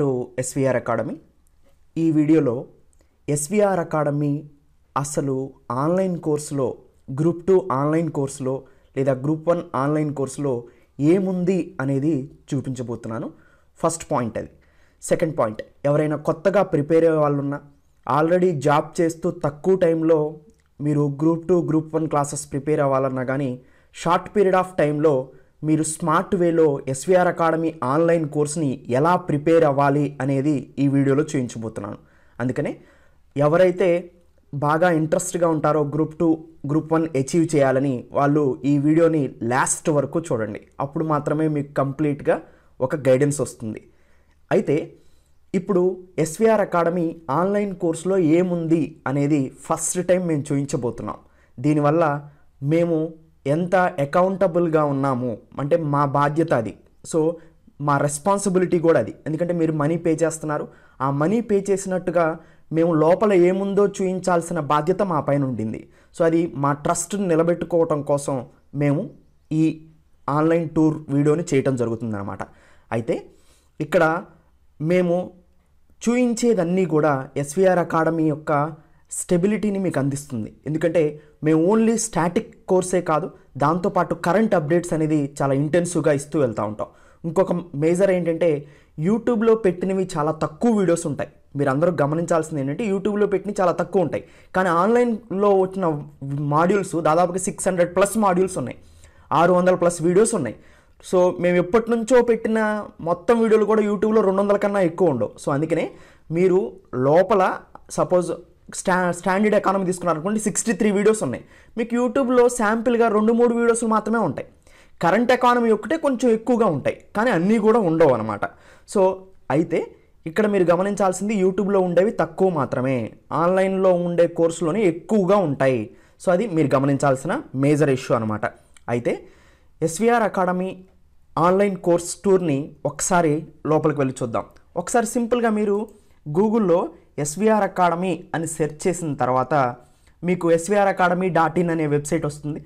to SVR academy ఈ వీడియోలో SVR academy అసలు ఆన్లైన్ కోర్సులో గ్రూప్ టూ ఆన్లైన్ కోర్సులో లేదా గ్రూప్ వన్ ఆన్లైన్ కోర్సులో ఏముంది అనేది చూపించబోతున్నాను ఫస్ట్ పాయింట్ అది సెకండ్ పాయింట్ ఎవరైనా కొత్తగా ప్రిపేర్ అయ్యే వాళ్ళున్నా ఆల్రెడీ జాబ్ చేస్తూ తక్కువ టైంలో మీరు group two group one classes prepare అవ్వాలన్నా కానీ షార్ట్ పీరియడ్ ఆఫ్ టైంలో మీరు స్మార్ట్ వేలో ఎస్విఆర్ అకాడమీ ఆన్లైన్ కోర్స్ని ఎలా ప్రిపేర్ అవ్వాలి అనేది ఈ వీడియోలో చూపించబోతున్నాను అందుకనే ఎవరైతే బాగా ఇంట్రెస్ట్గా ఉంటారో group two group one achieve చేయాలని వాళ్ళు ఈ వీడియోని లాస్ట్ వరకు చూడండి అప్పుడు మాత్రమే మీకు కంప్లీట్గా ఒక గైడెన్స్ వస్తుంది అయితే ఇప్పుడు ఎస్విఆర్ అకాడమీ ఆన్లైన్ కోర్సులో ఏముంది అనేది ఫస్ట్ టైం మేము చూపించబోతున్నాం దీనివల్ల మేము ఎంత అకౌంటబుల్గా ఉన్నాము అంటే మా బాధ్యత అది సో మా రెస్పాన్సిబిలిటీ కూడా అది ఎందుకంటే మీరు మనీ పే చేస్తున్నారు ఆ మనీ పే చేసినట్టుగా మేము లోపల ఏముందో చూపించాల్సిన బాధ్యత మా పైన ఉండింది సో అది మా ట్రస్ట్ని నిలబెట్టుకోవటం కోసం మేము ఈ ఆన్లైన్ టూర్ వీడియోని చేయటం జరుగుతుందన్నమాట అయితే ఇక్కడ మేము చూయించేదన్నీ కూడా ఎస్విఆర్ అకాడమీ యొక్క స్టెబిలిటీని మీకు అందిస్తుంది ఎందుకంటే మేము ఓన్లీ స్టాటిక్ కోర్సే కాదు దాంతోపాటు కరెంట్ అప్డేట్స్ అనేది చాలా ఇంటెన్సివ్గా ఇస్తూ వెళ్తూ ఉంటాం ఇంకొక మేజర్ ఏంటంటే యూట్యూబ్లో పెట్టినవి చాలా తక్కువ వీడియోస్ ఉంటాయి మీరు అందరూ గమనించాల్సింది ఏంటంటే యూట్యూబ్లో పెట్టినవి చాలా తక్కువ ఉంటాయి కానీ ఆన్లైన్లో వచ్చిన మాడ్యూల్స్ దాదాపుగా సిక్స్ హండ్రెడ్ ప్లస్ మాడ్యూల్స్ ఉన్నాయి ఆరు వందల ప్లస్ వీడియోస్ ఉన్నాయి సో మేము ఎప్పటి నుంచో పెట్టిన మొత్తం వీడియోలు కూడా యూట్యూబ్లో రెండు వందల కన్నా ఎక్కువ ఉండవు సో అందుకనే మీరు లోపల సపోజ్ స్టా స్టాండర్డ్ ఎకానమీ తీసుకున్నారనుకోండి సిక్స్టీ త్రీ వీడియోస్ ఉన్నాయి మీకు యూట్యూబ్లో శాంపిల్గా రెండు మూడు వీడియోస్ మాత్రమే ఉంటాయి కరెంట్ ఎకానమీ ఒకటే కొంచెం ఎక్కువగా ఉంటాయి కానీ అన్నీ కూడా ఉండవు అనమాట సో అయితే ఇక్కడ మీరు గమనించాల్సింది యూట్యూబ్లో ఉండేవి తక్కువ మాత్రమే ఆన్లైన్లో ఉండే కోర్సులోనే ఎక్కువగా ఉంటాయి సో అది మీరు గమనించాల్సిన మేజర్ ఇష్యూ అనమాట అయితే ఎస్విఆర్ అకాడమీ ఆన్లైన్ కోర్స్ టూర్ని ఒకసారి లోపలికి వెళ్ళి చూద్దాం ఒకసారి సింపుల్గా మీరు గూగుల్లో ఎస్విఆర్ అకాడమీ అని సెర్చ్ చేసిన తర్వాత మీకు ఎస్విఆర్ అకాడమీ డాట్ ఇన్ అనే వెబ్సైట్ వస్తుంది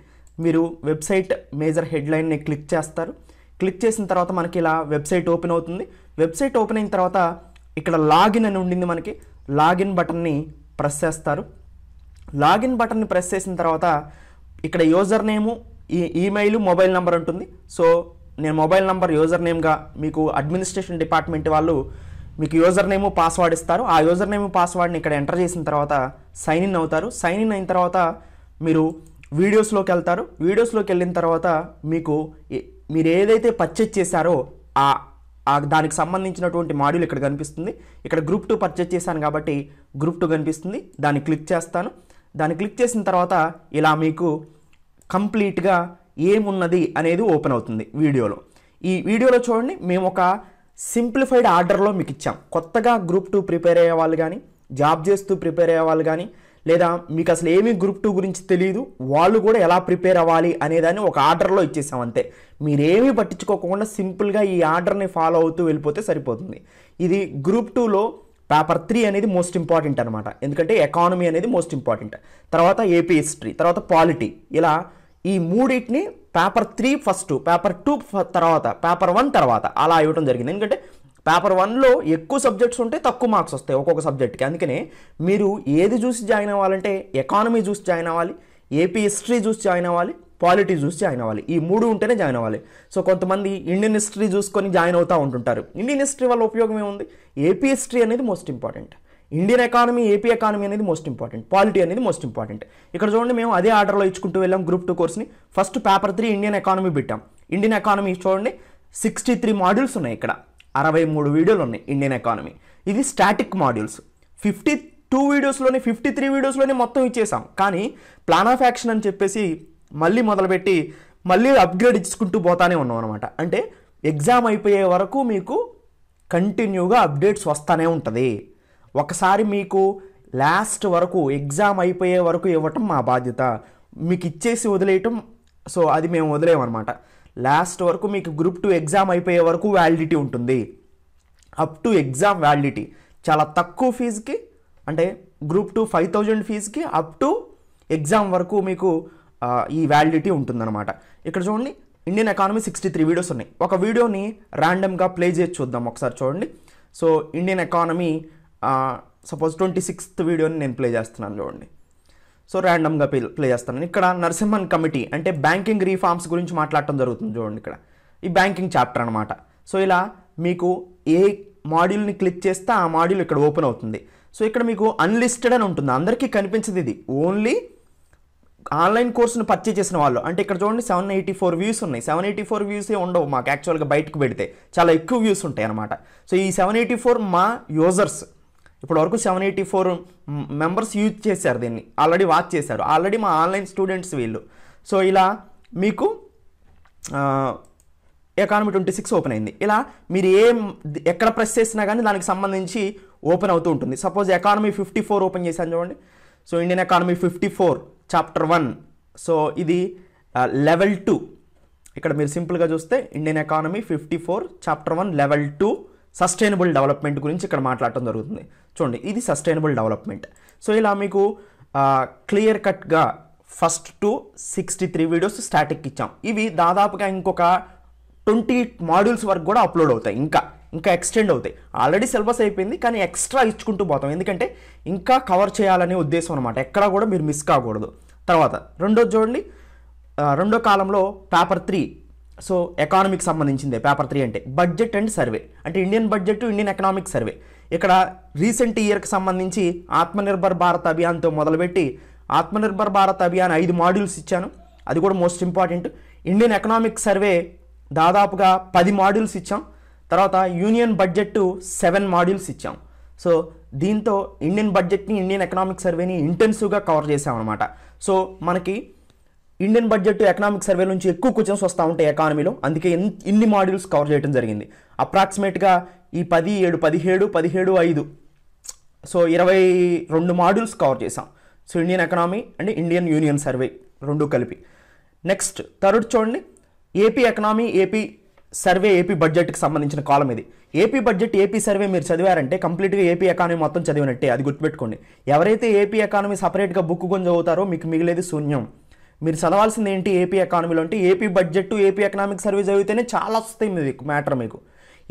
మీరు వెబ్సైట్ మేజర్ హెడ్లైన్ని క్లిక్ చేస్తారు క్లిక్ చేసిన తర్వాత మనకి ఇలా వెబ్సైట్ ఓపెన్ అవుతుంది వెబ్సైట్ ఓపెన్ అయిన తర్వాత ఇక్కడ లాగిన్ అని ఉండింది మనకి లాగిన్ బటన్ని ప్రెస్ చేస్తారు లాగిన్ బటన్ని ప్రెస్ చేసిన తర్వాత ఇక్కడ యూజర్ నేము ఈ ఈమెయిలు మొబైల్ నెంబర్ ఉంటుంది సో నేను మొబైల్ నెంబర్ యూజర్ నేమ్గా మీకు అడ్మినిస్ట్రేషన్ డిపార్ట్మెంట్ వాళ్ళు మీకు యూజర్ నేమ్ పాస్వర్డ్ ఇస్తారు ఆ యూజర్ నేమ్ పాస్వర్డ్ని ఇక్కడ ఎంటర్ చేసిన తర్వాత సైన్ ఇన్ అవుతారు సైన్ ఇన్ అయిన తర్వాత మీరు వీడియోస్లోకి వెళ్తారు వీడియోస్లోకి వెళ్ళిన తర్వాత మీకు మీరు ఏదైతే పర్చేజ్ చేశారో ఆ దానికి సంబంధించినటువంటి మాడ్యూల్ ఇక్కడ కనిపిస్తుంది ఇక్కడ గ్రూప్ టూ పర్చేజ్ చేశాను కాబట్టి గ్రూప్ టూ కనిపిస్తుంది దాన్ని క్లిక్ చేస్తాను దాన్ని క్లిక్ చేసిన తర్వాత ఇలా మీకు కంప్లీట్గా ఏమున్నది అనేది ఓపెన్ అవుతుంది వీడియోలో ఈ వీడియోలో చూడండి మేము ఒక సింప్లిఫైడ్ ఆర్డర్లో మీకు ఇచ్చాం కొత్తగా గ్రూప్ టూ ప్రిపేర్ అయ్యే వాళ్ళు కానీ జాబ్ చేస్తూ ప్రిపేర్ అయ్యే వాళ్ళు కానీ లేదా మీకు అసలు ఏమీ గ్రూప్ టూ గురించి తెలియదు వాళ్ళు కూడా ఎలా ప్రిపేర్ అవ్వాలి అనేదాన్ని ఒక ఆర్డర్లో ఇచ్చేసాం అంతే మీరేమీ పట్టించుకోకుండా సింపుల్గా ఈ ఆర్డర్ని ఫాలో అవుతూ వెళ్ళిపోతే సరిపోతుంది ఇది గ్రూప్ టూలో పేపర్ త్రీ అనేది మోస్ట్ ఇంపార్టెంట్ అనమాట ఎందుకంటే ఎకానమీ అనేది మోస్ట్ ఇంపార్టెంట్ తర్వాత ఏపీ హిస్టరీ తర్వాత పాలిటీ ఇలా ఈ మూడింటిని paper three first paper two తర్వాత పేపర్ వన్ తర్వాత అలా ఇవ్వడం జరిగింది ఎందుకంటే పేపర్ వన్లో ఎక్కువ సబ్జెక్ట్స్ ఉంటే తక్కువ మార్క్స్ వస్తాయి ఒక్కొక్క సబ్జెక్ట్కి అందుకనే మీరు ఏది చూసి జాయిన్ అవ్వాలంటే ఎకానమీ చూసి జాయిన్ అవ్వాలి ఏపీ హిస్టరీ చూసి జాయిన్ అవ్వాలి పాలిటీ చూసి జాయిన్ అవ్వాలి ఈ మూడు ఉంటేనే జాయిన్ అవ్వాలి సో కొంతమంది ఇండియన్ హిస్టరీ చూసుకొని జాయిన్ అవుతూ ఉంటుంటారు ఇండియన్ హిస్టరీ వల్ల ఉపయోగం ఏముంది ఏపీ హిస్టరీ అనేది most important Indian economy AP economy అనేది మోస్ట్ ఇంపార్టెంట్ పాలిటీ అనేది మోస్ట్ ఇంపార్టెంట్ ఇక్కడ చూడండి మేము అదే ఆర్డర్లో ఇచ్చుకుంటూ వెళ్ళాం గ్రూప్ టూ కోర్స్ని first paper three Indian economy పెట్టాం ఇండియన్ ఎకానమీ చూడండి సిక్స్టీ త్రీ మాడ్యూల్స్ ఉన్నాయి ఇక్కడ అరవై మూడు వీడియోలు ఉన్నాయి ఇండియన్ ఎకానమీ ఇది స్టాటిక్ మాడ్యూల్స్ ఫిఫ్టీ టూ వీడియోస్లోనే ఫిఫ్టీ త్రీ వీడియోస్లోనే మొత్తం ఇచ్చేసాం కానీ ప్లాన్ ఆఫ్ యాక్షన్ అని చెప్పేసి మళ్ళీ మొదలుపెట్టి మళ్ళీ అప్గ్రేడ్ ఇచ్చుకుంటూ పోతానే ఉన్నాం అనమాట అంటే ఎగ్జామ్ అయిపోయే వరకు మీకు కంటిన్యూగా అప్డేట్స్ వస్తూనే ఉంటుంది ఒకసారి మీకు లాస్ట్ వరకు ఎగ్జామ్ అయిపోయే వరకు ఇవ్వటం మా బాధ్యత మీకు ఇచ్చేసి వదిలేయటం సో అది మేము వదిలేమన్నమాట లాస్ట్ వరకు మీకు గ్రూప్ టూ ఎగ్జామ్ అయిపోయే వరకు వ్యాలిడిటీ ఉంటుంది అప్ టు ఎగ్జామ్ వ్యాలిడిటీ చాలా తక్కువ ఫీజుకి అంటే గ్రూప్ టూ ఫైవ్ థౌజండ్ ఫీజుకి అప్ టు ఎగ్జామ్ వరకు మీకు ఈ వ్యాలిడిటీ ఉంటుందన్నమాట ఇక్కడ చూడండి Indian economy sixty three videos ఉన్నాయి ఒక వీడియోని ర్యాండమ్గా ప్లే చేసి చూద్దాం ఒకసారి చూడండి so Indian economy suppose twenty sixth వీడియోని నేను ప్లే చేస్తున్నాను చూడండి సో ర్యాండమ్గా ప్లే ప్లే చేస్తాను ఇక్కడ నరసింహన్ కమిటీ అంటే బ్యాంకింగ్ రీఫార్మ్స్ గురించి మాట్లాడటం జరుగుతుంది చూడండి ఇక్కడ ఈ బ్యాంకింగ్ చాప్టర్ అనమాట సో ఇలా మీకు ఏ మాడ్యూల్ని క్లిక్ చేస్తే ఆ మాడ్యూల్ ఇక్కడ ఓపెన్ అవుతుంది సో ఇక్కడ మీకు అన్లిస్టెడ్ అని ఉంటుంది అందరికీ కనిపించదు ఇది ఓన్లీ ఆన్లైన్ కోర్సును పర్చేజ్ చేసిన వాళ్ళు అంటే ఇక్కడ చూడండి సెవెన్ ఎయిటీ ఫోర్ వ్యూస్ ఉన్నాయి సెవెన్ ఎయిటీ ఫోర్ వ్యూసే ఉండవు మాకు యాక్చువల్గా బయటకు పెడితే చాలా ఎక్కువ వ్యూస్ ఉంటాయి అనమాట సో ఈ సెవెన్ ఎయిటీ ఫోర్ మా యూజర్స్ ఇప్పటి వరకు seven eighty four members use చేశారు దీన్ని ఆల్రెడీ వాచ్ చేశారు ఆల్రెడీ మా ఆన్లైన్ స్టూడెంట్స్ వీళ్ళు సో ఇలా మీకు ఎకానమీ ట్వంటీ సిక్స్ ఓపెన్ అయింది ఇలా మీరు ఏం ఎక్కడ ప్రెస్ చేసినా కానీ దానికి సంబంధించి ఓపెన్ అవుతూ ఉంటుంది suppose economy fifty four open చేశాను చూడండి so Indian economy fifty four chapter one so ఇది లెవెల్ టూ ఇక్కడ మీరు సింపుల్గా చూస్తే Indian economy fifty four chapter one level two sustainable development గురించి ఇక్కడ మాట్లాడటం జరుగుతుంది చూడండి ఇది సస్టైనబుల్ డెవలప్మెంట్ సో ఇలా మీకు క్లియర్ కట్గా first to sixty three videos static ఇచ్చాం ఇవి దాదాపుగా ఇంకొక ట్వంటీ మాడ్యూల్స్ వరకు కూడా అప్లోడ్ అవుతాయి ఇంకా ఇంకా ఎక్స్టెండ్ అవుతాయి ఆల్రెడీ సిలబస్ అయిపోయింది కానీ ఎక్స్ట్రా ఇచ్చుకుంటూ పోతాం ఎందుకంటే ఇంకా కవర్ చేయాలనే ఉద్దేశం అనమాట ఎక్కడా కూడా మీరు మిస్ కాకూడదు తర్వాత రెండోది చూడండి రెండో కాలంలో పేపర్ త్రీ సో ఎకానమీకి సంబంధించిందే పేపర్ త్రీ అంటే బడ్జెట్ అండ్ సర్వే అంటే Indian budget Indian economic survey ఇక్కడ రీసెంట్ ఇయర్కి సంబంధించి ఆత్మనిర్భర్ భారత్ అభియాన్తో మొదలుపెట్టి ఆత్మనిర్భర్ భారత్ అభియాన్ ఐదు మాడ్యూల్స్ ఇచ్చాను అది కూడా most important Indian economic survey దాదాపుగా పది మాడ్యూల్స్ ఇచ్చాం తర్వాత యూనియన్ బడ్జెట్ సెవెన్ మాడ్యూల్స్ ఇచ్చాం సో దీంతో ఇండియన్ బడ్జెట్ని ఇండియన్ ఎకనామిక్ సర్వేని ఇంటెన్సివ్గా కవర్ చేసామన్నమాట సో మనకి ఇండియన్ బడ్జెట్ ఎకనామిక్ సర్వే నుంచి ఎక్కువ క్వశ్చన్స్ వస్తూ ఉంటాయి ఎకానమీలో అందుకే ఇన్ని మాడ్యూల్స్ కవర్ చేయడం జరిగింది అప్రాక్సిమేట్గా ఈ పది ఏడు పదిహేడు పదిహేడు ఐదు సో ఇరవై రెండు మాడ్యూల్స్ కవర్ చేసాం so Indian economy and Indian union survey రెండు కలిపి నెక్స్ట్ థర్డ్ చూడండి AP economy AP survey AP బడ్జెట్కి సంబంధించిన కాలం ఇది ఏపీ బడ్జెట్ ఏపీ సర్వే మీరు చదివారంటే కంప్లీట్గా ఏపీ ఎకానమీ మొత్తం చదివినట్టే అది గుర్తుపెట్టుకోండి ఎవరైతే ఏపీ ఎకానమీ సపరేట్గా బుక్ కొని చదువుతారో మీకు మిగిలేదు శూన్యం మీరు చదవాల్సింది ఏంటి ఏపీ ఎకానమీలో అంటే AP budget AP economic service చదివితేనే చాలా వస్తాయి మీకు మ్యాటర్ మీకు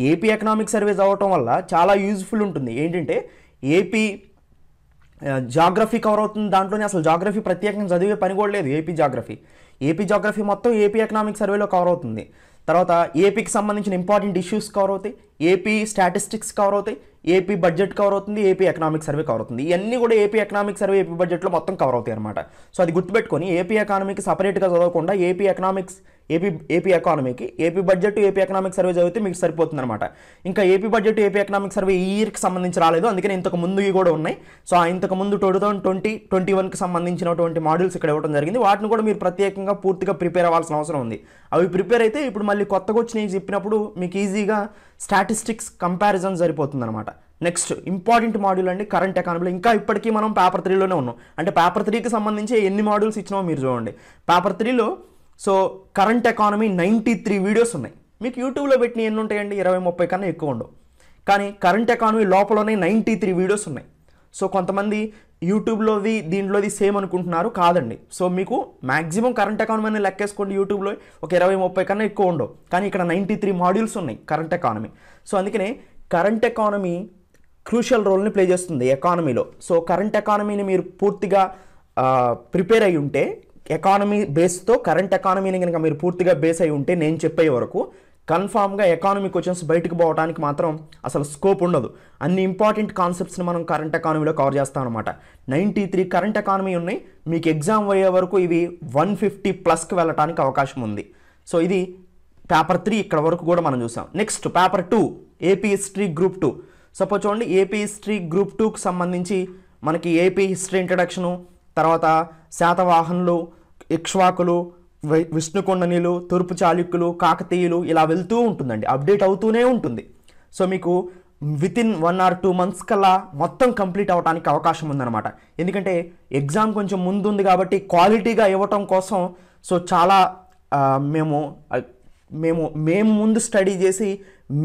ఏపీ ఎకనామిక్ సర్వీస్ అవ్వటం వల్ల చాలా యూజ్ఫుల్ ఉంటుంది ఏంటంటే ఏపీ జాగ్రఫీ కవర్ అవుతుంది దాంట్లోనే అసలు జాగ్రఫీ ప్రత్యేకంగా చదివే పని కూడా లేదు ఏపీ జాగ్రఫీ ఏపీ జాగ్రఫీ మొత్తం ఏపీ ఎకనామిక్ సర్వేలో కవర్ అవుతుంది తర్వాత ఏపీకి సంబంధించిన ఇంపార్టెంట్ ఇష్యూస్ కవర్ అవుతాయి ఏపీ స్టాటిస్టిక్స్ కవర్ అవుతాయి ఏపీ బడ్జెట్ కవర్ అవుతుంది ఏపీ ఎకనామిక్ సర్వే కవర్ అవుతుంది ఇవన్నీ కూడా ఏపీ ఎకనామిక్ సర్వే ఏపీ బడ్జెట్లో మొత్తం కవర్ అవుతాయి అనమాట సో అది గుర్తుపెట్టుకొని ఏపీ ఎకానమీకి సపరేట్గా చదవకుండా ఏపీ ఎకనామిక్స్ ఏపీ ఏపీ ఎకానమీకి AP budget AP economic survey చదివితే మీకు సరిపోతుంది అనమాట ఇంకా AP budget AP economic survey ఈ ఇయర్కి సంబంధించి రాలేదు అందుకని ఇంతకు ఇవి కూడా ఉన్నాయి సో ఆ ఇంతకు ముందు టూ థౌసండ్ ట్వంటీ ట్వంటీ వన్కి సంబంధించినటువంటి మాడ్యూల్స్ ఇక్కడ ఇవ్వడం జరిగింది వాటిని కూడా మీరు ప్రత్యేకంగా పూర్తిగా ప్రిపేర్ అవ్వాల్సిన అవసరం ఉంది అవి ప్రిపేర్ అయితే ఇప్పుడు మళ్ళీ కొత్తగా వచ్చినవి చెప్పినప్పుడు మీకు ఈజీగా స్టాటిస్టిక్స్ కంపారిజన్ సరిపోతుంది అనమాట నెక్స్ట్ ఇంపార్టెంట్ మాడ్యూల్ అండి కరెంట్ ఎకానమీలో ఇంకా ఇప్పటికీ మనం పేపర్ త్రీలోనే ఉన్నాం అంటే పేపర్ త్రీకి సంబంధించి ఎన్ని మాడ్యూల్స్ ఇచ్చినామో మీరు చూడండి పేపర్ త్రీలో so current economy ninety three videos ఉన్నాయి మీకు యూట్యూబ్లో పెట్టిన ఎన్ని ఉంటాయండి ఇరవై ముప్పై కన్నా ఎక్కువ ఉండవు కానీ కరెంట్ ఎకానమీ లోపలనే నైంటీ త్రీ వీడియోస్ ఉన్నాయి సో కొంతమంది యూట్యూబ్లోది దీంట్లోది సేమ్ అనుకుంటున్నారు కాదండి సో మీకు మ్యాక్సిమం కరెంట్ ఎకానమీ అనేది లెక్కేసుకోండి యూట్యూబ్లో ఒక ఇరవై ముప్పై కన్నా ఎక్కువ ఉండవు కానీ ఇక్కడ నైంటీ త్రీ మాడ్యూల్స్ ఉన్నాయి కరెంట్ ఎకానమీ సో అందుకనే కరెంట్ ఎకానమీ క్రూషియల్ రోల్ని ప్లే చేస్తుంది ఎకానమీలో సో కరెంట్ ఎకానమీని మీరు పూర్తిగా ప్రిపేర్ అయి ఉంటే ఎకానమీ బేస్తో కరెంట్ ఎకానమీని కనుక మీరు పూర్తిగా బేస్ అయి ఉంటే నేను చెప్పే వరకు కన్ఫామ్గా ఎకానమీ క్వశ్చన్స్ బయటకు పోవడానికి మాత్రం అసలు స్కోప్ ఉండదు అన్ని ఇంపార్టెంట్ కాన్సెప్ట్స్ని మనం కరెంట్ ఎకానమీలో కవర్ చేస్తాం అనమాట నైంటీ త్రీ కరెంట్ ఎకానమీ ఉన్నాయి మీకు ఎగ్జామ్ అయ్యే వరకు ఇవి వన్ ఫిఫ్టీ ప్లస్కి వెళ్ళడానికి అవకాశం ఉంది సో ఇది పేపర్ త్రీ ఇక్కడ వరకు కూడా మనం చూసాం next paper two AP history group two suppose చూడండి ఏపీ హిస్టరీ గ్రూప్ టూకి సంబంధించి మనకి ఏపీ హిస్టరీ ఇంట్రడక్షను తర్వాత శాతవాహనులు ఇక్ష్వాకులు విష్ణుకొండనీలు తూర్పు చాళుక్యులు కాకతీయులు ఇలా వెళ్తూ ఉంటుందండి అప్డేట్ అవుతూనే ఉంటుంది సో మీకు with in one or two months కల్లా మొత్తం కంప్లీట్ అవ్వడానికి అవకాశం ఉందన్నమాట ఎందుకంటే ఎగ్జామ్ కొంచెం ముందు ఉంది కాబట్టి క్వాలిటీగా ఇవ్వటం కోసం సో చాలా మేము మేము మేము ముందు స్టడీ చేసి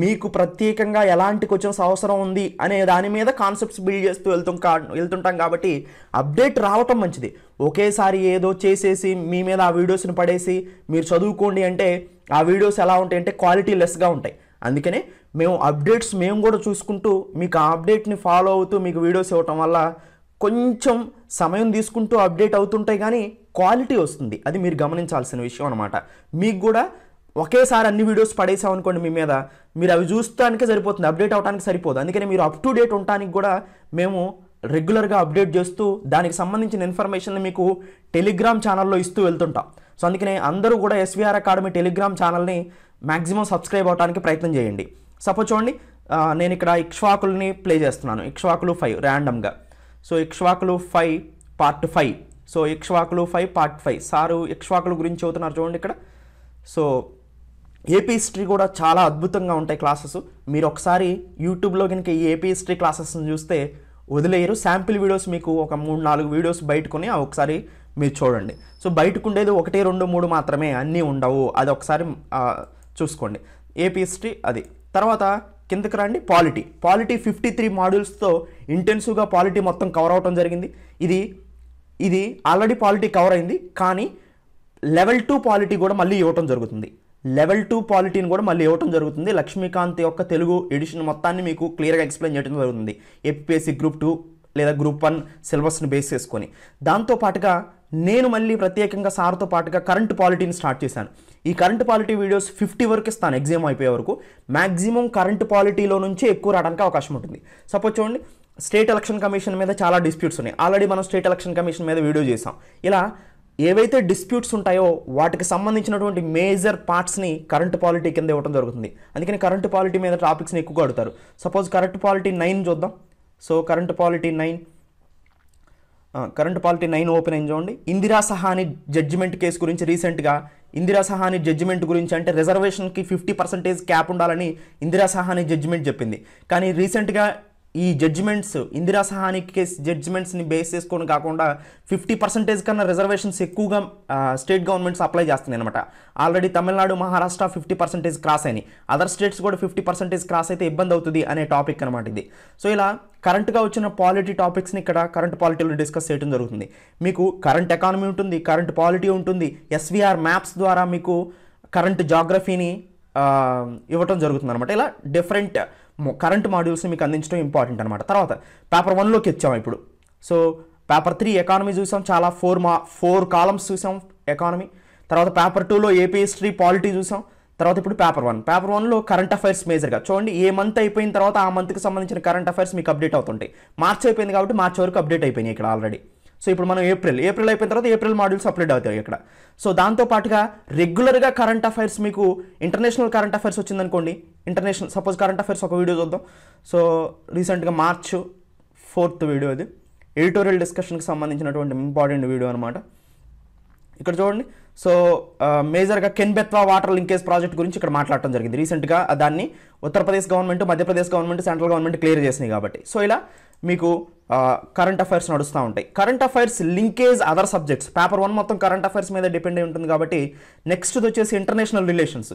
మీకు ప్రత్యేకంగా ఎలాంటి క్వశ్చన్స్ అవసరం ఉంది అనే దాని మీద కాన్సెప్ట్స్ బిల్డ్ చేస్తూ వెళ్తు కా వెళ్తుంటాం కాబట్టి అప్డేట్ రావటం మంచిది ఒకేసారి ఏదో చేసేసి మీ మీద ఆ వీడియోస్ని పడేసి మీరు చదువుకోండి అంటే ఆ వీడియోస్ ఎలా ఉంటాయి అంటే క్వాలిటీ లెస్గా ఉంటాయి అందుకనే మేము అప్డేట్స్ మేము కూడా చూసుకుంటూ మీకు ఆ అప్డేట్ని ఫాలో అవుతూ మీకు వీడియోస్ ఇవ్వటం వల్ల కొంచెం సమయం తీసుకుంటూ అప్డేట్ అవుతుంటాయి కానీ క్వాలిటీ వస్తుంది అది మీరు గమనించాల్సిన విషయం అనమాట మీకు కూడా ఒకేసారి అన్ని వీడియోస్ పడేసాం అనుకోండి మీ మీద మీరు అవి చూస్తానికే సరిపోతుంది అప్డేట్ అవడానికి సరిపోదు అందుకని మీరు అప్ టు డేట్ ఉండడానికి కూడా మేము రెగ్యులర్గా అప్డేట్ చేస్తూ దానికి సంబంధించిన ఇన్ఫర్మేషన్ని మీకు టెలిగ్రామ్ ఛానల్లో ఇస్తూ వెళ్తుంటాం సో అందుకనే అందరూ కూడా ఎస్వీఆర్ అకాడమీ టెలిగ్రామ్ ఛానల్ని మ్యాక్సిమం సబ్స్క్రైబ్ అవడానికి ప్రయత్నం చేయండి సపోజ్ చూడండి నేను ఇక్కడ ఇక్ష్వాకుల్ని ప్లే చేస్తున్నాను ఇక్ష్వాకులు ఫైవ్ ర్యాండమ్గా సో ఇక్ష్వాకులు ఫైవ్ పార్ట్ ఫైవ్ సో ఇక్ష్వాకులు ఫైవ్ పార్ట్ ఫైవ్ సారు ఇక్ష్వాకుల గురించి చదువుతున్నారు చూడండి ఇక్కడ సో ఏపీ హిస్టరీ కూడా చాలా అద్భుతంగా ఉంటాయి క్లాసెస్ మీరు ఒకసారి యూట్యూబ్లో కనుక ఈ ఏపీ హిస్టరీ క్లాసెస్ని చూస్తే వదిలేయరు శాంపిల్ వీడియోస్ మీకు ఒక మూడు నాలుగు వీడియోస్ బయటకొని ఒకసారి మీరు చూడండి సో బయటకు ఉండేది ఒకటి రెండు మూడు మాత్రమే అన్నీ ఉండవు అది ఒకసారి చూసుకోండి ఏపీ హిస్టరీ అది తర్వాత కిందకి రండి పాలిటీ పాలిటీ ఫిఫ్టీ త్రీ మాడ్యూల్స్తో ఇంటెన్సివ్గా పాలిటీ మొత్తం కవర్ అవటం జరిగింది ఇది ఇది ఆల్రెడీ పాలిటీ కవర్ అయింది కానీ లెవెల్ టూ పాలిటీ కూడా మళ్ళీ ఇవ్వటం జరుగుతుంది లెవెల్ టూ పాలిటీని కూడా మళ్ళీ ఇవ్వటం జరుగుతుంది లక్ష్మీకాంత్ యొక్క తెలుగు ఎడిషన్ మొత్తాన్ని మీకు క్లియర్గా ఎక్స్ప్లెయిన్ చేయడం జరుగుతుంది ఎపిఎస్సి గ్రూప్ టూ లేదా గ్రూప్ వన్ సిలబస్ని బేస్ చేసుకొని దాంతోపాటుగా నేను మళ్ళీ ప్రత్యేకంగా సార్తో పాటుగా కరెంట్ పాలిటీని స్టార్ట్ చేశాను ఈ కరెంట్ పాలిటీ వీడియోస్ ఫిఫ్టీ వరకు ఇస్తాను ఎగ్జామ్ అయిపోయే వరకు మ్యాక్సిమం కరెంట్ పాలిటీలో నుంచే ఎక్కువ రావడానికి అవకాశం ఉంటుంది సపోజ్ చూడండి స్టేట్ ఎలక్షన్ కమిషన్ మీద చాలా డిస్ప్యూట్స్ ఉన్నాయి ఆల్రెడీ మనం స్టేట్ ఎలక్షన్ కమిషన్ మీద వీడియో చేసాం ఇలా ఏవైతే డిస్ప్యూట్స్ ఉంటాయో వాటికి సంబంధించినటువంటి మేజర్ పార్ట్స్ని కరెంట్ పాలిటీ కింద ఇవ్వడం జరుగుతుంది అందుకని కరెంట్ పాలిటీ మీద టాపిక్స్ని ఎక్కువగా అడుగుతారు సపోజ్ కరెంట్ పాలిటీ నైన్ చూద్దాం so current polity nine current polity nine open అయింది చూడండి ఇందిరా సహాని జడ్జిమెంట్ కేసు గురించి రీసెంట్గా ఇందిరా సహాని జడ్జిమెంట్ గురించి అంటే రిజర్వేషన్కి ఫిఫ్టీ పర్సెంటేజ్ క్యాప్ ఉండాలని ఇందిరా సహాని జడ్జిమెంట్ చెప్పింది కానీ రీసెంట్గా ఈ జడ్జిమెంట్స్ ఇందిరా సహాని కేసు జడ్జిమెంట్స్ని బేస్ చేసుకొని కాకుండా ఫిఫ్టీ పర్సెంటేజ్ కన్నా రిజర్వేషన్స్ ఎక్కువగా స్టేట్ గవర్నమెంట్స్ అప్లై చేస్తున్నాయి అనమాట already Tamil Nadu Maharashtra fifty percentage cross అయినాయి అదర్ స్టేట్స్ కూడా ఫిఫ్టీ పర్సెంటేజ్ క్రాస్ అయితే ఇబ్బంది అవుతుంది అనే టాపిక్ అనమాట ఇది సో ఇలా కరెంట్గా వచ్చిన పాలిటీ టాపిక్స్ని ఇక్కడ కరెంట్ పాలిటీలో డిస్కస్ చేయడం జరుగుతుంది మీకు కరెంట్ ఎకానమీ ఉంటుంది కరెంట్ పాలిటీ ఉంటుంది ఎస్వీఆర్ మ్యాప్స్ ద్వారా మీకు కరెంట్ జాగ్రఫీని ఇవ్వటం జరుగుతుంది అనమాట ఇలా డిఫరెంట్ కరెంట్ మాడ్యూల్స్ మీకు అందించడం ఇంపార్టెంట్ అనమాట తర్వాత పేపర్ వన్లోకి వచ్చాము ఇప్పుడు సో పేపర్ త్రీ ఎకానమీ చూసాం చాలా ఫోర్ మా ఫోర్ కాలమ్స్ చూసాం ఎకానమీ తర్వాత పేపర్ టూలో ఏపీ హిస్టరీ పాలిటీ చూసాం తర్వాత ఇప్పుడు పేపర్ వన్ పేపర్ వన్లో కరెంట్ అఫైర్స్ మేజర్గా చూడండి ఏ మంత్ అయిపోయిన తర్వాత ఆ మంత్కి సంబంధించిన కరెంట్ అఫైర్స్ మీకు అప్డేట్ అవుతుంటాయి మార్చ్ అయిపోయింది కాబట్టి మార్చ్ వరకు అప్డేట్ అయిపోయినాయి ఇక్కడ ఆల్రెడీ సో ఇప్పుడు మనం ఏప్రిల్ ఏప్రిల్ అయిపోయిన తర్వాత ఏప్రిల్ మాడ్యూల్స్ అప్లోడ్ అవుతాయి ఇక్కడ సో దాంతోపాటుగా రెగ్యులర్గా కరెంట్ అఫైర్స్ మీకు ఇంటర్నేషనల్ కరెంట్ అఫైర్స్ వచ్చిందనుకోండి ఇంటర్నేషనల్ సపోజ్ కరెంట్ అఫైర్స్ ఒక వీడియో చూద్దాం సో రీసెంట్గా మార్చ్ ఫోర్త్ వీడియో అది ఎడిటోరియల్ డిస్కషన్కి సంబంధించినటువంటి ఇంపార్టెంట్ వీడియో అనమాట ఇక్కడ చూడండి సో మేజర్గా కెన్బెత్వా వాటర్ లింకేజ్ ప్రాజెక్ట్ గురించి ఇక్కడ మాట్లాడటం జరిగింది రీసెంట్గా దాన్ని Uttar Pradesh government Madhya Pradesh government central government clear చేసినాయి కాబట్టి సో ఇలా మీకు కరెంట్ అఫైర్స్ నడుస్తూ ఉంటాయి current affairs linkage other subjects paper one మొత్తం కరెంట్ అఫైర్స్ మీద డిపెండ్ అయి ఉంటుంది కాబట్టి నెక్స్ట్ వచ్చేసి ఇంటర్నేషనల్ రిలేషన్స్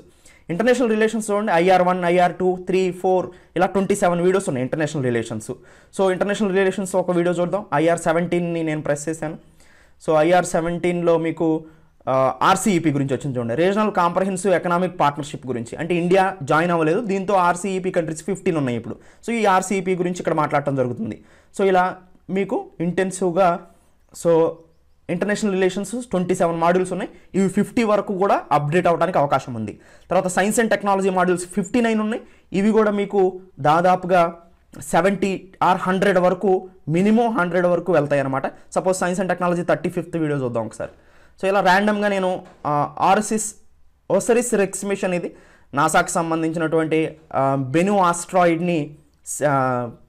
ఇంటర్నేషనల్ రిలేషన్స్ చూడండి IR one IR two three four ఇలా ట్వంటీ సెవెన్ వీడియోస్ ఉన్నాయి international relations so international relations ఒక వీడియో చూద్దాం ఐఆర్ సెవెంటీన్ని నేను ప్రెస్ చేశాను సో ఐఆర్ సెవెంటీన్లో మీకు ఆర్సీఈపీ గురించి వచ్చింది చూడండి రీజనల్ కాంప్రహెన్సివ్ ఎకనామిక్ పార్ట్నర్షిప్ గురించి అంటే ఇండియా జాయిన్ అవ్వలేదు దీంతో ఆర్సీఈపీ కంట్రీస్ ఫిఫ్టీన్ ఉన్నాయి ఇప్పుడు సో ఈ ఆర్సీఈపీ గురించి ఇక్కడ మాట్లాడటం జరుగుతుంది సో ఇలా మీకు ఇంటెన్సివ్గా so international relations twenty seven modules ఉన్నాయి ఇవి ఫిఫ్టీ వరకు కూడా అప్డేట్ అవడానికి అవకాశం ఉంది తర్వాత science and technology modules fifty nine ఉన్నాయి ఇవి కూడా మీకు దాదాపుగా సెవెంటీ ఆర్ హండ్రెడ్ వరకు మినిమం హండ్రెడ్ వరకు వెళ్తాయి అనమాట suppose science and technology thirty fifth video చూద్దాం ఒకసారి సో ఇలా ర్యాండమ్గా నేను ఆర్సిస్ ఓసరిస్ రెక్స్ మిషన్ ఇది నాసాకు సంబంధించినటువంటి బెను ఆస్ట్రాయిడ్ని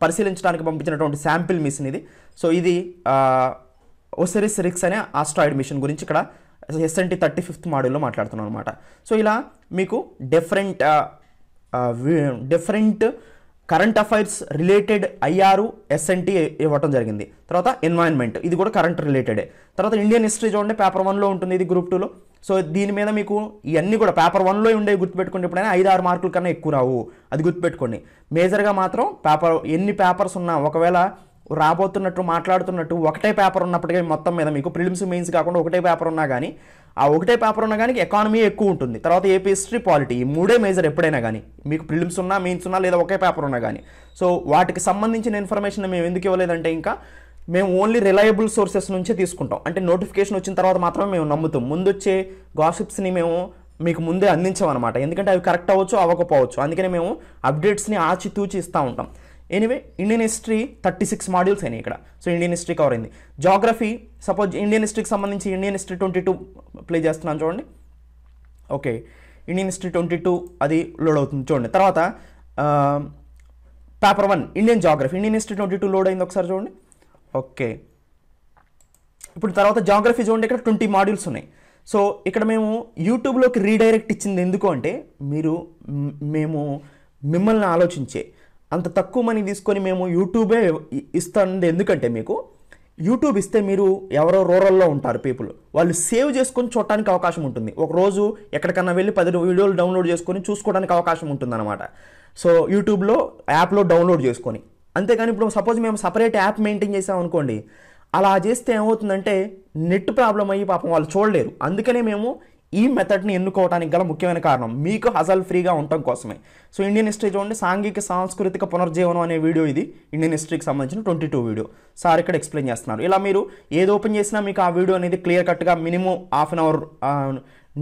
పరిశీలించడానికి పంపించినటువంటి శాంపిల్ మిషన్ ఇది సో ఇది ఒసెరిస్ రిక్స్ అనే ఆస్ట్రాయిడ్ మిషన్ గురించి ఇక్కడ ఎస్ఎన్టీ థర్టీ ఫిఫ్త్ మాడ్యూల్లో మాట్లాడుతున్నాను అనమాట సో ఇలా మీకు different different current affairs related IR SNT ఇవ్వటం జరిగింది తర్వాత ఎన్వైర్న్మెంట్ ఇది కూడా కరెంట్ రిలేటెడే తర్వాత ఇండియన్ హిస్టరీ చూడండి పేపర్ వన్లో ఉంటుంది ఇది గ్రూప్ టూలో సో దీని మీద మీకు ఇవన్నీ కూడా పేపర్ వన్లో ఉండే గుర్తుపెట్టుకోండి ఎప్పుడైనా ఐదు ఆరు మార్కుల కన్నా ఎక్కువ రావు అది గుర్తుపెట్టుకోండి మేజర్గా మాత్రం పేపర్ ఎన్ని పేపర్స్ ఉన్నా ఒకవేళ రాబోతున్నట్టు మాట్లాడుతున్నట్టు ఒకటే పేపర్ ఉన్నప్పటికీ మొత్తం మీద మీకు ప్రిలిమ్స్ మెయిన్స్ కాకుండా ఒకటే పేపర్ ఉన్నా కానీ ఆ ఒకటే పేపర్ ఉన్నా కానీ ఎకానమీ ఎక్కువ ఉంటుంది తర్వాత ఏపీ హిస్టరీ పాలిటీ ఈ మూడే మేజర్ ఎప్పుడైనా కానీ మీకు ప్రిలిమ్స్ ఉన్నా మీన్స్ ఉన్నా లేదా ఒకే పేపర్ ఉన్నా కానీ సో వాటికి సంబంధించిన ఇన్ఫర్మేషన్ మేము ఎందుకు ఇవ్వలేదంటే ఇంకా మేము ఓన్లీ రిలయబుల్ సోర్సెస్ నుంచే తీసుకుంటాం అంటే నోటిఫికేషన్ వచ్చిన తర్వాత మాత్రమే మేము నమ్ముతాం ముందు వచ్చే గాసిప్స్ని మేము మీకు ముందే అందించామన్నమాట ఎందుకంటే అవి కరెక్ట్ అవ్వచ్చు అవ్వకపోవచ్చు అందుకనే మేము అప్డేట్స్ని ఆచితూచి ఇస్తూ ఉంటాం anyway Indian history thirty six modules అయినాయి ఇక్కడ సో ఇండియన్ హిస్టరీ కవర్ అయింది జాగ్రఫీ సపోజ్ ఇండియన్ హిస్టరీకి సంబంధించి Indian history twenty two play చేస్తున్నాను చూడండి okay Indian history twenty two అది లోడ్ అవుతుంది చూడండి తర్వాత paper one Indian geography Indian history twenty two load అయింది ఒకసారి చూడండి ఓకే ఇప్పుడు తర్వాత జాగ్రఫీ చూడండి ఇక్కడ ట్వంటీ మాడ్యూల్స్ ఉన్నాయి సో ఇక్కడ మేము యూట్యూబ్లోకి రీడైరెక్ట్ ఇచ్చింది ఎందుకు అంటే మీరు మేము మిమ్మల్ని ఆలోచించే అంత తక్కువ మనీ తీసుకొని మేము యూట్యూబే ఇస్తుంది ఎందుకంటే మీకు యూట్యూబ్ ఇస్తే మీరు ఎవరో రూరల్లో ఉంటారు పీపుల్ వాళ్ళు సేవ్ చేసుకొని చూడటానికి అవకాశం ఉంటుంది ఒక రోజు ఎక్కడికన్నా వెళ్ళి పది వీడియోలు డౌన్లోడ్ చేసుకొని చూసుకోవడానికి అవకాశం ఉంటుంది అనమాట సో యూట్యూబ్లో యాప్లో డౌన్లోడ్ చేసుకొని అంతేగాని ఇప్పుడు సపోజ్ మేము సపరేట్ యాప్ మెయింటైన్ చేసాం అనుకోండి అలా చేస్తే ఏమవుతుందంటే నెట్ ప్రాబ్లం అయ్యి పాపం వాళ్ళు చూడలేరు అందుకనే మేము ఈ మెథడ్ని ఎన్నుకోవడానికి గల ముఖ్యమైన కారణం మీకు హజల్ ఫ్రీగా ఉండటం కోసమే సో ఇండియన్ హిస్టరీ చూడండి సాంఘిక సాంస్కృతిక పునర్జీవనం అనే వీడియో ఇది ఇండియన్ హిస్టరీకి సంబంధించిన ట్వంటీ టూ వీడియో సార్ ఇక్కడ ఎక్స్ప్లెయిన్ చేస్తున్నారు ఇలా మీరు ఏది ఓపెన్ చేసినా మీకు ఆ వీడియో అనేది క్లియర్ కట్గా మినిమం హాఫ్ అన్ అవర్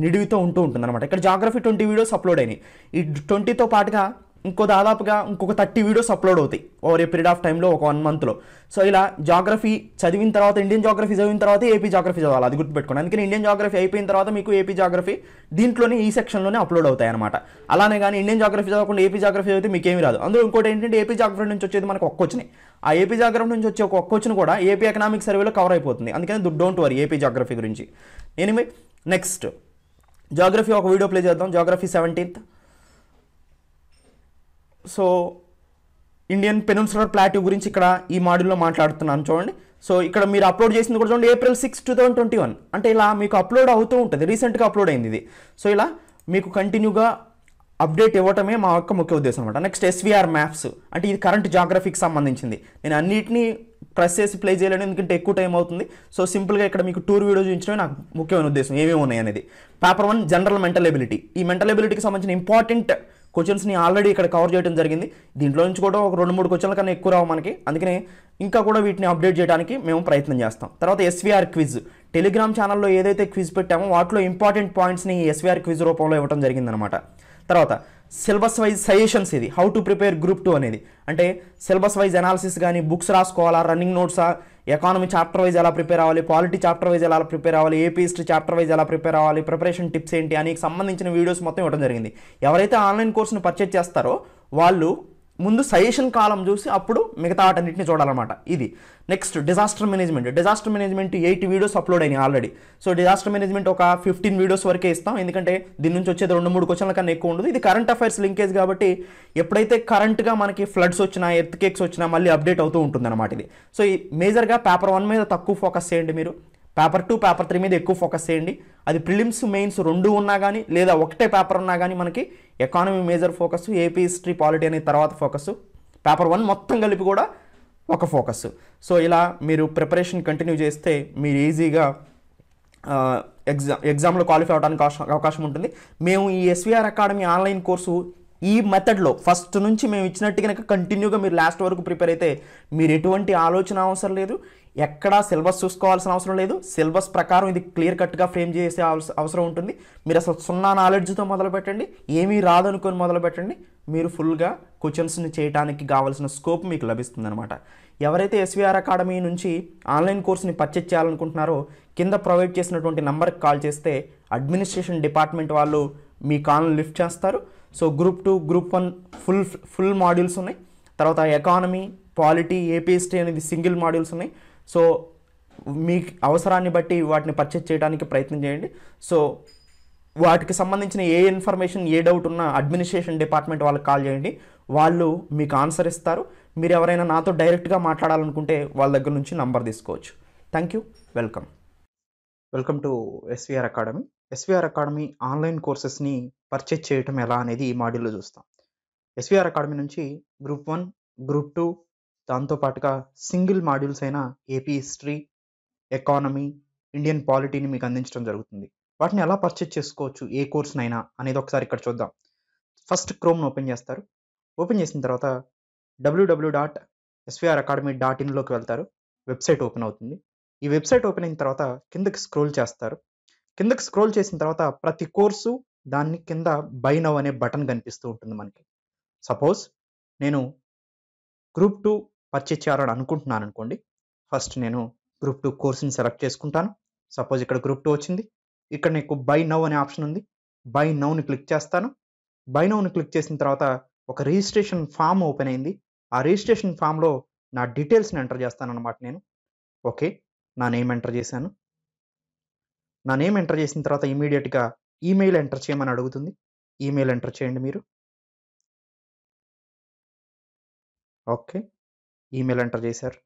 నిడివితో ఉంటూ ఉంటుంది అనమాట ఇక్కడ జాగ్రఫీ ట్వంటీ వీడియోస్ అప్లోడ్ అయినాయి ఈ ట్వంటీతో పాటుగా ఇంకో దాదాపుగా ఇంకొక థర్టీ వీడియోస్ అప్లోడ్ అవుతాయి ఓవర్ ఏ పీరియడ్ ఆఫ్ టైంలో ఒక వన్ మంత్లో సో ఇలా జాగ్రఫీ చదివిన తర్వాత ఇండియన్ జాగ్రఫీ చదివిన తర్వాత ఏపీ జాగ్రఫీ చదవాలి అది గుర్తుపెట్టుకోండి అందుకని ఇండియన్ జాగ్రఫీ అయిపోయిన తర్వాత మీకు ఏపీ జాగ్రఫీ దీంట్లోనే ఈ సెక్షన్లోనే అప్లోడ్ అవుతాయి అనమాట అలానే కానీ ఇండియన్ జాగ్రఫీ చదవకుండా ఏపీ జాగ్రఫీ చదివితే మీకు ఏమీ రాదు అందులో ఇంకోటి ఏంటంటే ఏపీ జాగ్రఫీ నుంచి వచ్చేది మనకు ఒక్కొచ్చినాయి ఆ ఏపీ జాగ్రఫీ నుంచి వచ్చే ఒక ఒక్కొచ్చిని కూడా ఏపీ ఎకనామిక్ సర్వేలో కవర్ అయిపోతుంది అందుకని డోంట్ వరీ ఏపీ జాగ్రఫీ గురించి ఎనిమి నెక్స్ట్ జాగ్రఫీ ఒక వీడియో ప్లే చేద్దాం geography seventeenth so Indian peninsular plateau గురించి ఇక్కడ ఈ మాడ్యూల్లో మాట్లాడుతున్నాను చూడండి సో ఇక్కడ మీరు అప్లోడ్ చేసింది కూడా చూడండి April six two thousand twenty one అంటే ఇలా మీకు అప్లోడ్ అవుతూ ఉంటుంది రీసెంట్గా అప్లోడ్ అయింది ఇది సో ఇలా మీకు కంటిన్యూగా అప్డేట్ ఇవ్వటమే మా యొక్క ముఖ్య ఉద్దేశం అనమాట నెక్స్ట్ ఎస్వీఆర్ మ్యాప్స్ అంటే ఇది కరెంట్ జాగ్రఫీకి సంబంధించింది నేను అన్నిటినీ ప్రెస్ చేసి ప్లే చేయలేను ఎందుకంటే ఎక్కువ టైం అవుతుంది సో సింపుల్గా ఇక్కడ మీకు టూర్ వీడియో చూపించడమే నాకు ముఖ్యమైన ఉద్దేశం ఏమేమి ఉన్నాయి అనేది paper one general mental ability ఈ మెంటల్ ఎబిలిటీకి సంబంధించిన ఇంపార్టెంట్ క్వశ్చన్స్ని ఆల్రెడీ ఇక్కడ కవర్ చేయడం జరిగింది దీంట్లో నుంచి కూడా ఒక రెండు మూడు క్వశ్చన్ల కన్నా ఎక్కువ రావు మనకి అందుకనే ఇంకా కూడా వీటిని అప్డేట్ చేయడానికి మేము ప్రయత్నం చేస్తాం తర్వాత ఎస్వీఆర్ క్విజ్ టెలిగ్రామ్ ఛానల్లో ఏదైతే క్విజ్ పెట్టామో వాటిలో ఇంపార్టెంట్ పాయింట్స్ని ఎస్వీఆర్ క్విజ్ రూపంలో ఇవ్వడం జరిగిందనమాట తర్వాత సిలబస్ వైజ్ సజెషన్స్ ఇది how to prepare group two అనేది అంటే సిలబస్ వైజ్ అనాలిసిస్ కానీ బుక్స్ రాసుకోవాలా రన్నింగ్ నోట్సా ఎకానమీ చాప్టర్ వైజ్ ఎలా ప్రిపేర్ అవ్వాలి పాలిటీ చాప్టర్ వైజ్ ఎలా ప్రిపేర్ అవ్వాలి ఏపీ హిస్టరీ చాప్టర్ వైజ్ ఎలా ప్రిపేర్ అవ్వాలి ప్రిపరేషన్ టిప్స్ ఏంటి అని సంబంధించిన వీడియోస్ మొత్తం ఇవ్వడం జరిగింది ఎవరైతే ఆన్లైన్ కోర్సును పర్చేజ్ చేస్తారో వాళ్ళు ముందు సజెషన్ కాలం చూసి అప్పుడు మిగతా వాటన్నింటినీ చూడాలన్నమాట ఇది next disaster management disaster management eight videos upload అయినాయి ఆల్రెడీ సో డిజాస్టర్ మేనేజ్మెంట్ ఒక ఫిఫ్టీన్ వీడియోస్ వరకే ఇస్తాం ఎందుకంటే దీని నుంచి వచ్చేది రెండు మూడు క్వశ్చన్ల కన్నా ఎక్కువ ఉండదు ఇది కరెంట్ అఫైర్స్ లింకేజ్ కాబట్టి ఎప్పుడైతే కరెంట్గా మనకి ఫ్లడ్స్ వచ్చినా ఎర్త్ కేక్స్ వచ్చినా మళ్ళీ అప్డేట్ అవుతూ అన్నమాట ఇది సో ఈ మేజర్గా పేపర్ వన్ మీద తక్కువ ఫోకస్ చేయండి మీరు పేపర్ టూ పేపర్ త్రీ మీద ఎక్కువ ఫోకస్ చేయండి అది ప్రిలిమ్స్ మెయిన్స్ రెండు ఉన్నా కానీ లేదా ఒకటే పేపర్ ఉన్నా కానీ మనకి economy major focus AP history polity అనే తర్వాత ఫోకస్ పేపర్ వన్ మొత్తం కలిపి కూడా ఒక ఫోకస్ సో ఇలా మీరు ప్రిపరేషన్ కంటిన్యూ చేస్తే మీరు ఈజీగా ఎగ్జామ్ ఎగ్జామ్లో క్వాలిఫై అవడానికి అవకాశం ఉంటుంది మేము ఈ ఎస్విఆర్ అకాడమీ ఆన్లైన్ కోర్సు ఈ మెథడ్లో ఫస్ట్ నుంచి మేము ఇచ్చినట్టు కనుక కంటిన్యూగా మీరు లాస్ట్ వరకు ప్రిపేర్ అయితే మీరు ఎటువంటి ఆలోచన అవసరం లేదు ఎక్కడా సిలబస్ చూసుకోవాల్సిన అవసరం లేదు సిలబస్ ప్రకారం ఇది క్లియర్ కట్గా ఫ్రేమ్ చేసే అవసరం ఉంటుంది మీరు అసలు సున్నా నాలెడ్జ్తో మొదలు పెట్టండి ఏమీ రాదనుకొని మొదలు పెట్టండి మీరు ఫుల్గా క్వశ్చన్స్ని చేయడానికి కావాల్సిన స్కోప్ మీకు లభిస్తుందనమాట ఎవరైతే ఎస్విఆర్ అకాడమీ నుంచి ఆన్లైన్ కోర్సుని పర్చేజ్ చేయాలనుకుంటున్నారో కింద ప్రొవైడ్ చేసినటువంటి నెంబర్కి కాల్ చేస్తే అడ్మినిస్ట్రేషన్ డిపార్ట్మెంట్ వాళ్ళు మీ కాల్ని లిఫ్ట్ చేస్తారు so group two group one full full modules ఉన్నాయి తర్వాత ఎకానమీ పాలిటీ ఏపీఎస్టీ అనేది సింగిల్ మాడ్యూల్స్ ఉన్నాయి సో మీ అవసరాన్ని బట్టి వాటిని పర్చేజ్ చేయడానికి ప్రయత్నం చేయండి సో వాటికి సంబంధించిన ఏ ఇన్ఫర్మేషన్ ఏ డౌట్ ఉన్నా అడ్మినిస్ట్రేషన్ డిపార్ట్మెంట్ వాళ్ళకి కాల్ చేయండి వాళ్ళు మీకు ఆన్సర్ ఇస్తారు మీరు ఎవరైనా నాతో డైరెక్ట్గా మాట్లాడాలనుకుంటే వాళ్ళ దగ్గర నుంచి నంబర్ తీసుకోవచ్చు thank you welcome welcome to SVR academy SVR academy online కోర్సెస్ని పర్చేజ్ చేయటం ఎలా అనేది ఈ మాడ్యూల్లో చూస్తాం ఎస్విఆర్ అకాడమీ నుంచి గ్రూప్ వన్ గ్రూప్ టూ దాంతోపాటుగా సింగిల్ మాడ్యూల్స్ అయిన ఏపీ హిస్టరీ ఎకానమీ ఇండియన్ పాలిటీని మీకు అందించడం జరుగుతుంది వాటిని ఎలా పర్చేజ్ చేసుకోవచ్చు ఏ కోర్స్నైనా అనేది ఒకసారి ఇక్కడ చూద్దాం ఫస్ట్ క్రోమ్ను ఓపెన్ చేస్తారు ఓపెన్ చేసిన తర్వాత WWW dot SVR academy dot ఇన్లోకి వెళ్తారు వెబ్సైట్ ఓపెన్ అవుతుంది ఈ వెబ్సైట్ ఓపెన్ అయిన తర్వాత కిందకి స్క్రోల్ చేస్తారు కిందకి స్క్రోల్ చేసిన తర్వాత ప్రతి కోర్సు దాన్ని కింద బై నవ్ అనే బటన్ కనిపిస్తూ ఉంటుంది మనకి సపోజ్ నేను గ్రూప్ టూ పర్చేచ్చారు చేయాలని అనుకుంటున్నాను అనుకోండి ఫస్ట్ నేను గ్రూప్ టూ కోర్స్ని సెలెక్ట్ చేసుకుంటాను సపోజ్ ఇక్కడ గ్రూప్ టూ వచ్చింది ఇక్కడ నీకు బై నౌ అనే ఆప్షన్ ఉంది బై నౌని క్లిక్ చేస్తాను బై నౌని క్లిక్ చేసిన తర్వాత ఒక రిజిస్ట్రేషన్ ఫామ్ ఓపెన్ అయింది ఆ రిజిస్ట్రేషన్ ఫామ్లో నా డీటెయిల్స్ని ఎంటర్ చేస్తాను అనమాట నేను ఓకే నా నేమ్ ఎంటర్ చేశాను నా నేమ్ ఎంటర్ చేసిన తర్వాత ఇమీడియట్గా ఈమెయిల్ ఎంటర్ చేయమని అడుగుతుంది ఈమెయిల్ ఎంటర్ చేయండి మీరు ఓకే ఈమెయిల్ ఎంటర్ చేశారు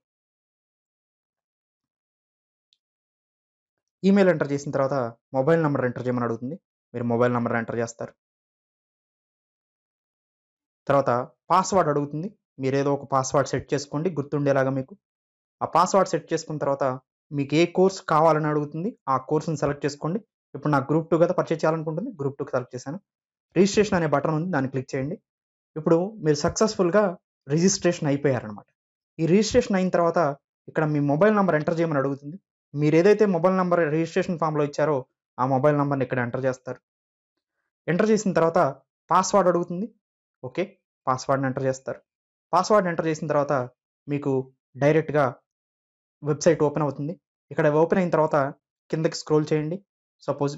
ఈమెయిల్ ఎంటర్ చేసిన తర్వాత మొబైల్ నెంబర్ ఎంటర్ చేయమని అడుగుతుంది మీరు మొబైల్ నెంబర్ ఎంటర్ చేస్తారు తర్వాత పాస్వర్డ్ అడుగుతుంది మీరు ఏదో ఒక పాస్వర్డ్ సెట్ చేసుకోండి గుర్తుండేలాగా మీకు ఆ పాస్వర్డ్ సెట్ చేసుకున్న తర్వాత మీకు ఏ కోర్స్ కావాలని అడుగుతుంది ఆ కోర్సును సెలెక్ట్ చేసుకోండి ఇప్పుడు నా గ్రూప్ టూ కదా పర్చేజ్ చేయాలనుకుంటుంది గ్రూప్ టూకి సెలెక్ట్ చేశాను రిజిస్ట్రేషన్ అనే బటన్ ఉంది దాన్ని క్లిక్ చేయండి ఇప్పుడు మీరు సక్సెస్ఫుల్గా రిజిస్ట్రేషన్ అయిపోయారనమాట ఈ రిజిస్ట్రేషన్ అయిన తర్వాత ఇక్కడ మీ మొబైల్ నెంబర్ ఎంటర్ చేయమని అడుగుతుంది మీరు ఏదైతే మొబైల్ నెంబర్ రిజిస్ట్రేషన్ ఫామ్లో ఇచ్చారో ఆ మొబైల్ నెంబర్ని ఇక్కడ ఎంటర్ చేస్తారు ఎంటర్ చేసిన తర్వాత పాస్వర్డ్ అడుగుతుంది ఓకే పాస్వర్డ్ని ఎంటర్ చేస్తారు పాస్వర్డ్ ఎంటర్ చేసిన తర్వాత మీకు డైరెక్ట్గా వెబ్సైట్ ఓపెన్ అవుతుంది ఇక్కడ ఓపెన్ అయిన తర్వాత కిందకి స్క్రోల్ చేయండి suppose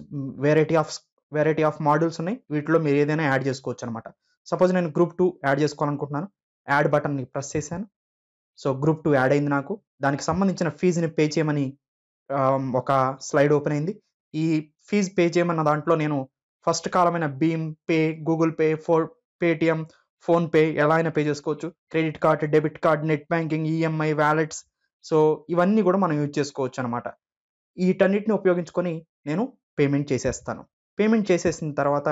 variety of variety of modules ఉన్నాయి వీటిలో మీరు ఏదైనా యాడ్ చేసుకోవచ్చు అనమాట సపోజ్ నేను గ్రూప్ టూ యాడ్ చేసుకోవాలనుకుంటున్నాను యాడ్ బటన్ని ప్రెస్ చేశాను సో గ్రూప్ టూ యాడ్ అయింది నాకు దానికి సంబంధించిన ఫీజుని పే చేయమని ఒక స్లైడ్ ఓపెన్ అయింది ఈ ఫీజ్ పే చేయమన్న దాంట్లో నేను ఫస్ట్ కాలమైన భీమ్ పే గూగుల్ పే ఫో పేటిఎం ఫోన్పే ఎలా అయినా పే చేసుకోవచ్చు credit card debit card net banking EMI wallets so ఇవన్నీ కూడా మనం యూజ్ చేసుకోవచ్చు అనమాట వీటన్నిటిని ఉపయోగించుకొని నేను పేమెంట్ చేసేస్తాను పేమెంట్ చేసేసిన తర్వాత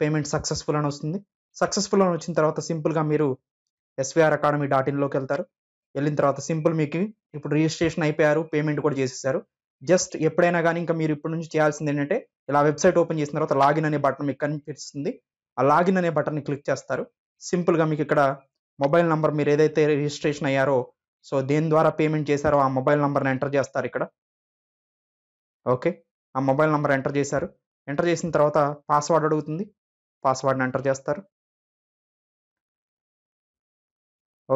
పేమెంట్ సక్సెస్ఫుల్ అని వస్తుంది సక్సెస్ఫుల్ అని వచ్చిన తర్వాత సింపుల్గా మీరు ఎస్విఆర్ అకాడమీ డాట్ ఇన్లోకి వెళ్తారు వెళ్ళిన తర్వాత సింపుల్ మీకు ఇప్పుడు రిజిస్ట్రేషన్ అయిపోయారు పేమెంట్ కూడా చేసేసారు జస్ట్ ఎప్పుడైనా కానీ ఇంకా మీరు ఇప్పటి నుంచి చేయాల్సింది ఏంటంటే ఇలా వెబ్సైట్ ఓపెన్ చేసిన తర్వాత లాగిన్ అనే బటన్ మీకు కనిపిస్తుంది ఆ లాగిన్ అనే బటన్ని క్లిక్ చేస్తారు సింపుల్గా మీకు ఇక్కడ మొబైల్ నంబర్ మీరు ఏదైతే రిజిస్ట్రేషన్ అయ్యారో సో దేని ద్వారా పేమెంట్ చేశారో ఆ మొబైల్ నంబర్ని ఎంటర్ చేస్తారు ఇక్కడ ఓకే ఆ మొబైల్ నంబర్ ఎంటర్ చేశారు ఎంటర్ చేసిన తర్వాత పాస్వర్డ్ అడుగుతుంది పాస్వర్డ్ని ఎంటర్ చేస్తారు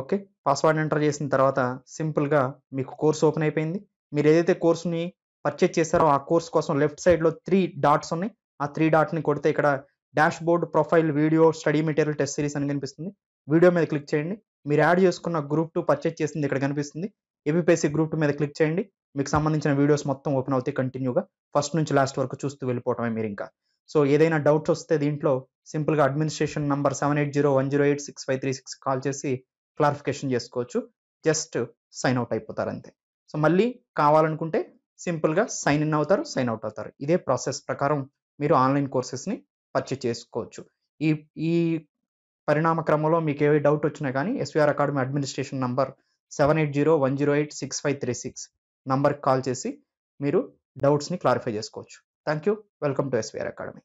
ఓకే పాస్వర్డ్ ఎంటర్ చేసిన తర్వాత సింపుల్గా మీకు కోర్స్ ఓపెన్ అయిపోయింది మీరు ఏదైతే కోర్సుని పర్చేజ్ చేశారో ఆ కోర్స్ కోసం లెఫ్ట్ సైడ్లో త్రీ డాట్స్ ఉన్నాయి ఆ త్రీ డాట్ని కొడితే ఇక్కడ dashboard profile video study material test series అని కనిపిస్తుంది వీడియో మీద క్లిక్ చేయండి మీరు యాడ్ చేసుకున్న గ్రూప్ టూ పర్చేజ్ చేసింది ఇక్కడ కనిపిస్తుంది ఏపీపీఎస్సి గ్రూప్ టూ మీద క్లిక్ చేయండి మీకు సంబంధించిన వీడియోస్ మొత్తం ఓపెన్ అవుతాయి కంటిన్యూగా ఫస్ట్ నుంచి లాస్ట్ వరకు చూస్తూ వెళ్ళిపోవటమే మీరు ఇంకా సో ఏదైనా డౌట్స్ వస్తే దీంట్లో సింపుల్గా administration number seven eight zero one zero eight six five three six call చేసి క్లారిఫికేషన్ చేసుకోవచ్చు జస్ట్ సైన్ అవుట్ అయిపోతారు అంతే సో మళ్ళీ కావాలనుకుంటే సింపుల్గా సైన్ ఇన్ అవుతారు సైన్ అవుట్ అవుతారు ఇదే ప్రాసెస్ ప్రకారం మీరు ఆన్లైన్ కోర్సెస్ని పర్చేజ్ చేసుకోవచ్చు ఈ ఈ పరిణామ క్రమంలో మీకు ఏవి డౌట్ వచ్చినా కానీ SVR Academy administration number seven eight zero one zero eight six five three six నంబర్కి కాల్ చేసి మీరు డౌట్స్ని క్లారిఫై చేసుకోవచ్చు thank you welcome to SVR academy